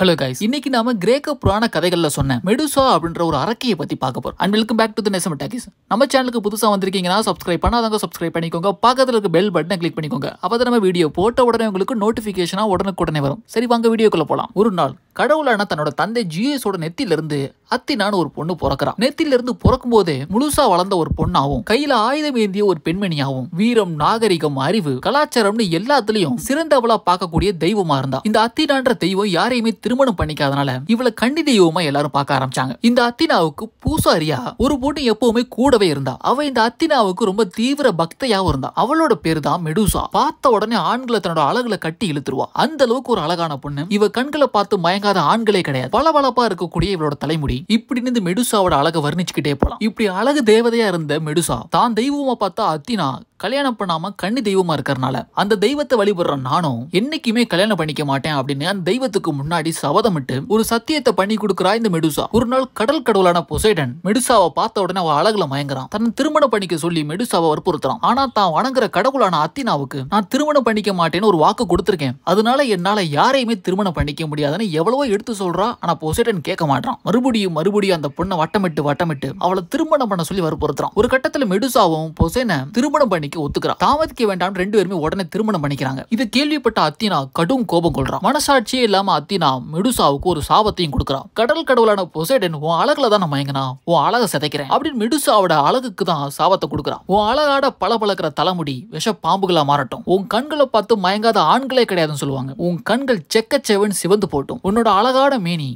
hello guys இன்னைக்கு நாம கிரேக்க புராண கதைகள்ல சொன்ன மெடுசா அப்படின்ற ஒரு அரக்கையை பத்தி பார்க்க போறோம் and welcome back to the Nesam Talkies நம்ம சேனலுக்கு புதுசா வந்திருக்கீங்கன்னா சப்ஸ்கிரைப் பண்ணாதவங்க சப்ஸ்கிரைப் பண்ணிக்கோங்க பக்கத்துல இருக்க பெல் பட்டனை கிளிக் பண்ணிக்கோங்க அப்போ நம்ம வீடியோ போட்ட உடனே உங்களுக்கு நோட்டிபிகேஷனா உடனுக்குடனே வரும் சரி வாங்க வீடியோக்குள்ள போலாம் ஒரு நாள் கடவுளான தன்னோட தந்தை ஜிஎஸோட நெத்திலிருந்து அத்தினான்னு ஒரு பொண்ணு பிறக்கிறான் நெத்தில இருந்து பிறக்கும் போதே முழுசா வளர்ந்த ஒரு பொண்ணாவும் கையில ஆயுதம் ஏந்திய ஒரு பெண்மணியாவும் வீரம் நாகரிகம் அறிவு கலாச்சாரம்னு எல்லாத்துலயும் சிறந்தவளா பார்க்கக்கூடிய தெய்வமா இருந்தா இந்த அத்தினான்ற தெய்வம் யாரையுமே திருமணம் பண்ணிக்காதனால இவளை கண்டி தெய்வமா எல்லாரும் பார்க்க ஆரம்பிச்சாங்க இந்த அத்தினாவுக்கு பூசாரியா ஒரு பொண்ணு எப்பவுமே கூடவே இருந்தா அவ இந்த அத்தினாவுக்கு ரொம்ப தீவிர பக்தையாவும் இருந்தா அவளோட பேரு தான் மெடுசா பார்த்த உடனே ஆண்களை தன்னோட அழகுல கட்டி இழுத்துருவா அந்த அளவுக்கு ஒரு அழகான பொண்ணு இவ கண்களை பார்த்து மயங்காத ஆண்களே கிடையாது பளபளப்பா இருக்கக்கூடிய இவளோட தலைமுடி இப்படின்னு இருந்து மெடுசாவோட அழக வர்ணிச்சுக்கிட்டே போலாம் இப்படி அழகு தேவதையா இருந்த மெடுசா தான் தெய்வமா பார்த்தா அத்தினா கல்யாணம் பண்ணாம கன்னி தெய்வமா இருக்கிறனால அந்த தெய்வத்தை வழிபடுற நானும் என்னைக்குமே கல்யாணம் பண்ணிக்க மாட்டேன் அப்படின்னு அந்த தெய்வத்துக்கு முன்னாடி சபதமிட்டு ஒரு சத்தியத்தை பண்ணி கொடுக்குறா இந்த மெடுசா ஒரு நாள் கடல் கடவுளான பொசைடன் மெடுசாவை பார்த்த உடனே அவள் அழகுல மயங்குறான் தன் திருமணம் பண்ணிக்க சொல்லி மெடுசாவை வற்புறுத்துறான் ஆனா தான் வணங்குற கடவுளான அத்தினாவுக்கு நான் திருமணம் பண்ணிக்க மாட்டேன்னு ஒரு வாக்கு கொடுத்துருக்கேன் அதனால என்னால யாரையுமே திருமணம் பண்ணிக்க முடியாதுன்னு எவ்வளவோ எடுத்து சொல்றா ஆனா பொசைடன் கேட்க மாட்டான் மறுபடியும் மறுபடியும் அந்த பொண்ணை வட்டமிட்டு வட்டமிட்டு அவளை திருமணம் பண்ண சொல்லி வற்புறுத்துறான் ஒரு கட்டத்துல மெடுசாவும் பொசேன திருமணம் பண்ணிக்க ஒத்துக்கிறான் தாமதிக்க வேண்டாம் ரெண்டு பேருமே உடனே திருமணம் பண்ணிக்கிறாங்க இது கேள்விப்பட்ட அத்தினா கடும் கோபம் கொள்றான் மனசாட்சியே இல்லாம அத்தினா மெடுசாவுக்கு ஒரு சாபத்தையும் கொடுக்குறான் கடல் கடவுளான பொசைடன் உன் அழகுல தான் மயங்கினா உன் அழக சிதைக்கிறேன் அப்படின்னு மெடுசாவோட அழகுக்கு தான் சாபத்தை கொடுக்குறான் உன் அழகாட பல பழக்கிற தலைமுடி விஷ பாம்புகளா மாறட்டும் உன் கண்களை பார்த்து மயங்காத ஆண்களே கிடையாதுன்னு சொல்லுவாங்க உன் கண்கள் செக்க செவன் சிவந்து போட்டும் உன்னோட அழகான மேனி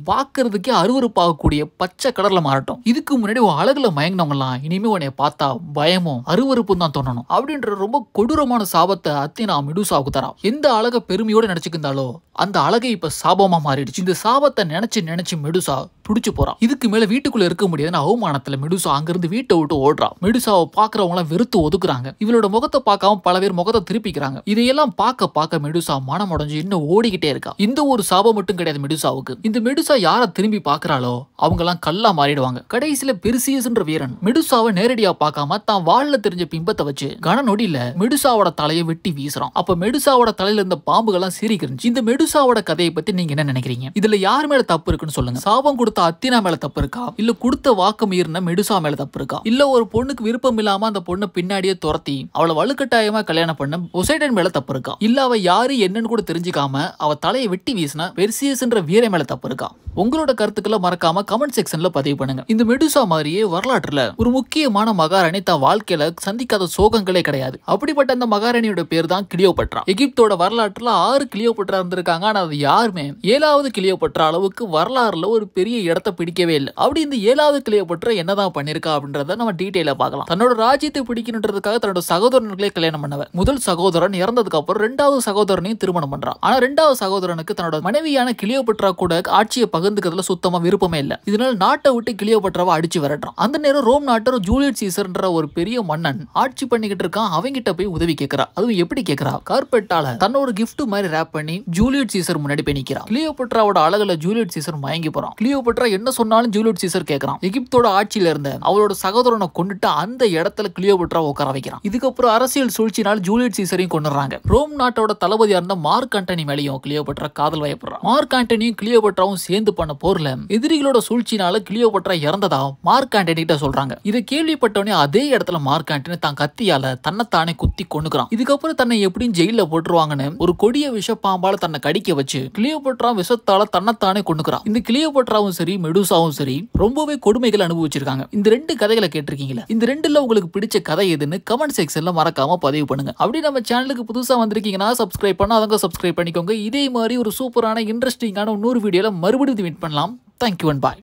அருவறுப்பாக கூடிய பச்சை கலர்ல மாறட்டும் இதுக்கு முன்னாடி உன் அழகுல மயங்கினவங்களாம் இனிமே உன்னை பார்த்தா பயமும் அருவறுப்பும் தான் தோணணும் அப்படின்ற ரொம்ப கொடூரமான சாபத்தை அத்தினா மிடுசாவுக்கு தரா எந்த அழகை பெருமையோட நினைச்சுக்கிருந்தாலோ அந்த அழகை இப்ப சாபமா மாறிடுச்சு இந்த சாபத்தை நினைச்சு நினைச்சு மெடுசா பிடிச்சி போறான் இதுக்கு மேல வீட்டுக்குள்ள இருக்க முடியாதுன்னு அவமானத்துல மெடுசா அங்கிருந்து வீட்டை விட்டு ஓடுறான் மெடுசாவை பாக்குறவங்க எல்லாம் வெறுத்து ஒதுக்குறாங்க இவளோட முகத்தை பார்க்காம பல பேர் முகத்தை திருப்பிக்கிறாங்க இதையெல்லாம் பார்க்க பார்க்க மெடுசா மனம் உடஞ்சு இன்னும் ஓடிக்கிட்டே இருக்கா இந்த ஒரு சாபம் மட்டும் கிடையாது மெடுசாவுக்கு இந்த மெடுசா யாரை திரும்பி பாக்குறாளோ அவங்க எல்லாம் கல்லா மாறிடுவாங்க கடைசியில பெருசியஸ்ன்ற வீரன் மெடுசாவை நேரடியா பார்க்காம தான் வாழ்ல தெரிஞ்ச பிம்பத்தை வச்சு கன நொடியில மெடுசாவோட தலையை வெட்டி வீசுறான் அப்ப மெடுசாவோட தலையில இருந்த பாம்புகள்லாம் சீரிக்கிறேன் இந்த மெடுசாவோட கதையை பத்தி நீங்க என்ன நினைக்கிறீங்க இதுல யார் மேல தப்பு இருக்குன்னு சொல்லுங்க சாபம் கொடுத்த கொடுத்த அத்தினா மேல தப்பு இருக்கா இல்ல கொடுத்த வாக்கு மீறின மெடுசா மேல தப்பு இருக்கா இல்ல ஒரு பொண்ணுக்கு விருப்பம் இல்லாம அந்த பொண்ணு பின்னாடியே துரத்தி அவளை வலுக்கட்டாயமா கல்யாணம் பண்ண ஒசைடன் மேல தப்பு இருக்கா இல்ல அவ யாரு என்னன்னு கூட தெரிஞ்சுக்காம அவ தலையை வெட்டி வீசினா பெர்சியஸ்ன்ற வீர மேல தப்பு இருக்கா உங்களோட கருத்துக்களை மறக்காம கமெண்ட் செக்ஷன்ல பதிவு பண்ணுங்க இந்த மெடுசா மாதிரியே வரலாற்றுல ஒரு முக்கியமான மகாராணி தான் வாழ்க்கையில சந்திக்காத சோகங்களே கிடையாது அப்படிப்பட்ட அந்த மகாராணியோட பேர் தான் பட்ரா எகிப்தோட வரலாற்றுல ஆறு பட்ரா இருந்திருக்காங்க ஆனா அது யாருமே ஏழாவது பட்ரா அளவுக்கு வரலாறுல ஒரு பெரிய இடத்த பிடிக்கவே இல்லை அப்படி இந்த ஏழாவது கிளியோபட்ரா என்னதான் பண்ணிருக்கா அப்படின்றத நம்ம டீட்டெயிலா பார்க்கலாம் தன்னோட ராஜ்யத்தை பிடிக்கணுன்றதுக்காக தன்னோட சகோதரர்களே கல்யாணம் பண்ணவன் முதல் சகோதரன் இறந்ததுக்கு அப்புறம் ரெண்டாவது சகோதரனையும் திருமணம் பண்றான் ஆனா ரெண்டாவது சகோதரனுக்கு தன்னோட மனைவியான கிளியோபட்ரா கூட ஆட்சியை பகிர்ந்துக்கிறதுல சுத்தமா விருப்பமே இல்லை இதனால நாட்டை விட்டு கிளியோபட்ராவை அடிச்சு விரட்டுறான் அந்த நேரம் ரோம் நாட்டோட ஜூலியட் சீசர்ன்ற ஒரு பெரிய மன்னன் ஆட்சி பண்ணிக்கிட்டு இருக்கான் அவங்கிட்ட போய் உதவி கேட்கிறா அதுவும் எப்படி கேட்கிறா கார்பெட்டால தன்னோட கிஃப்ட் மாதிரி ரேப் பண்ணி ஜூலியட் சீசர் முன்னாடி போய் நிக்கிறான் கிளியோபட்ராவோட அழகுல ஜூலியட் சீசர் மயங்கி போறான் கிளியோபட்ரா கிளியோபட்ரா என்ன சொன்னாலும் ஜூலியட் சீசர் கேட்கறான் எகிப்தோட ஆட்சியில இருந்த அவளோட சகோதரனை கொண்டுட்டு அந்த இடத்துல கிளியோபட்ரா உட்கார வைக்கிறான் இதுக்கப்புறம் அரசியல் சூழ்ச்சினால் ஜூலியட் சீசரையும் கொண்டுறாங்க ரோம் நாட்டோட தளபதியா இருந்த மார்க் ஆண்டனி மேலையும் கிளியோபட்ரா காதல் வயப்படுறான் மார்க் ஆண்டனியும் கிளியோபட்ராவும் சேர்ந்து பண்ண போர்ல எதிரிகளோட சூழ்ச்சினால கிளியோபட்ரா இறந்ததா மார்க் ஆண்டனி கிட்ட சொல்றாங்க இதை கேள்விப்பட்டவனே அதே இடத்துல மார்க் ஆண்டனி தான் கத்தியால தன்னைத்தானே குத்தி கொண்டுக்கிறான் இதுக்கப்புறம் தன்னை எப்படியும் ஜெயில போட்டுருவாங்கன்னு ஒரு கொடிய விஷ பாம்பால தன்னை கடிக்க வச்சு கிளியோபட்ரா விஷத்தால தன்னைத்தானே கொண்டுக்கிறான் இந்த கிளியோபட்ராவும் சரி மெடுசாவும் சரி ரொம்பவே கொடுமைகள் அனுபவிச்சிருக்காங்க இந்த ரெண்டு கதைகளை கேட்டிருக்கீங்களா இந்த ரெண்டுல உங்களுக்கு பிடிச்ச கதை எதுன்னு கமெண்ட் செக்ஷன்ல மறக்காம பதிவு பண்ணுங்க அப்படி நம்ம சேனலுக்கு புதுசா வந்திருக்கீங்கன்னா சப்ஸ்கிரைப் பண்ண அதங்க சப்ஸ்கிரைப் பண்ணிக்கோங்க இதே மாதிரி ஒரு சூப்பரான இன்ட்ரெஸ்டிங்கான இன்னொரு வீடியோல மறுபடியும் மீட் பண்ணலாம் தேங்க்யூ அண்ட் பாய்